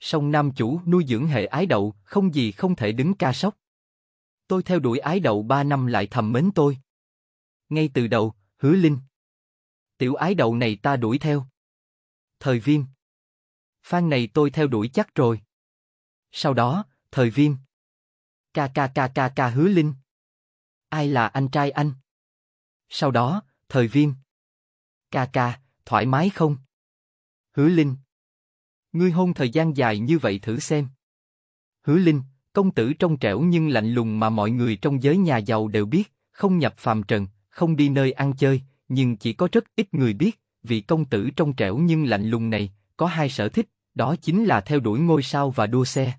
song nam chủ nuôi dưỡng hệ ái đậu, không gì không thể đứng ca sóc. Tôi theo đuổi ái đậu ba năm lại thầm mến tôi. Ngay từ đầu, hứa linh. Tiểu ái đậu này ta đuổi theo. Thời viêm. Phan này tôi theo đuổi chắc rồi. Sau đó, thời viêm. Ca ca ca ca ca hứa linh. Ai là anh trai anh? Sau đó, thời viêm. Ca ca, thoải mái không? Hứa linh, ngươi hôn thời gian dài như vậy thử xem. Hứa Linh, công tử trong trẻo nhưng lạnh lùng mà mọi người trong giới nhà giàu đều biết, không nhập phàm trần, không đi nơi ăn chơi, nhưng chỉ có rất ít người biết, Vì công tử trong trẻo nhưng lạnh lùng này, có hai sở thích, đó chính là theo đuổi ngôi sao và đua xe.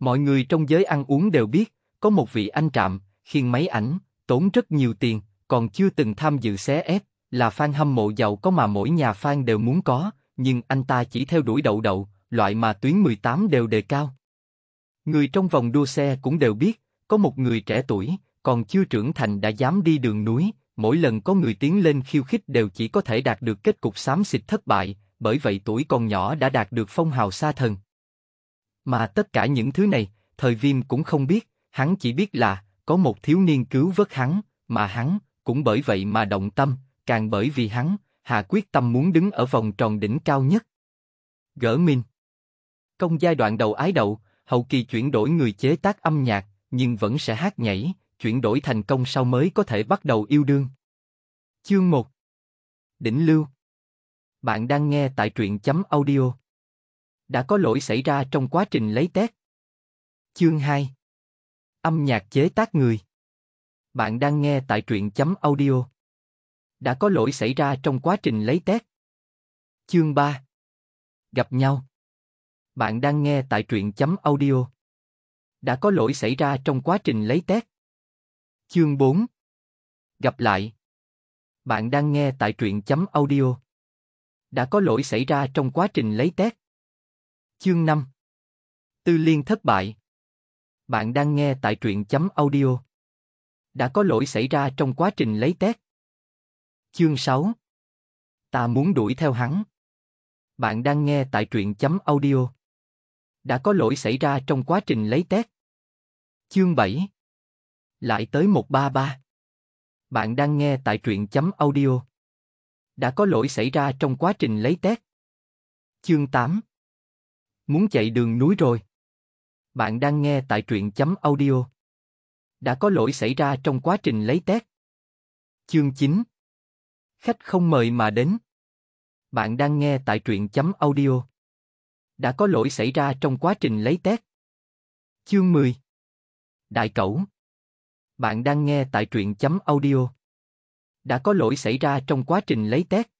Mọi người trong giới ăn uống đều biết, có một vị anh trạm, khiên máy ảnh, tốn rất nhiều tiền, còn chưa từng tham dự xé ép, là fan hâm mộ giàu có mà mỗi nhà fan đều muốn có, nhưng anh ta chỉ theo đuổi đậu đậu, loại mà tuyến 18 đều đề cao. Người trong vòng đua xe cũng đều biết, có một người trẻ tuổi, còn chưa trưởng thành đã dám đi đường núi, mỗi lần có người tiến lên khiêu khích đều chỉ có thể đạt được kết cục xám xịt thất bại, bởi vậy tuổi còn nhỏ đã đạt được phong hào xa thần. Mà tất cả những thứ này, thời viêm cũng không biết, hắn chỉ biết là, có một thiếu niên cứu vớt hắn, mà hắn, cũng bởi vậy mà động tâm, càng bởi vì hắn, Hà quyết tâm muốn đứng ở vòng tròn đỉnh cao nhất. Gỡ minh. Công giai đoạn đầu ái đậu, hậu kỳ chuyển đổi người chế tác âm nhạc, nhưng vẫn sẽ hát nhảy, chuyển đổi thành công sau mới có thể bắt đầu yêu đương. Chương 1 Đỉnh lưu Bạn đang nghe tại truyện chấm audio. Đã có lỗi xảy ra trong quá trình lấy test. Chương 2 Âm nhạc chế tác người Bạn đang nghe tại truyện chấm audio đã có lỗi xảy ra trong quá trình lấy test. Chương 3 Gặp nhau Bạn đang nghe tại truyện chấm audio. Đã có lỗi xảy ra trong quá trình lấy test. Chương 4 Gặp lại Bạn đang nghe tại truyện chấm audio. Đã có lỗi xảy ra trong quá trình lấy test. Chương 5 Tư liên thất bại Bạn đang nghe tại truyện chấm audio. Đã có lỗi xảy ra trong quá trình lấy test. Chương 6 Ta muốn đuổi theo hắn. Bạn đang nghe tại truyện chấm audio. Đã có lỗi xảy ra trong quá trình lấy test. Chương 7 Lại tới 133 Bạn đang nghe tại truyện chấm audio. Đã có lỗi xảy ra trong quá trình lấy test. Chương 8 Muốn chạy đường núi rồi. Bạn đang nghe tại truyện chấm audio. Đã có lỗi xảy ra trong quá trình lấy test. Chương 9 khách không mời mà đến. Bạn đang nghe tại truyện chấm audio. Đã có lỗi xảy ra trong quá trình lấy test. Chương 10 Đại cẩu Bạn đang nghe tại truyện chấm audio. Đã có lỗi xảy ra trong quá trình lấy test.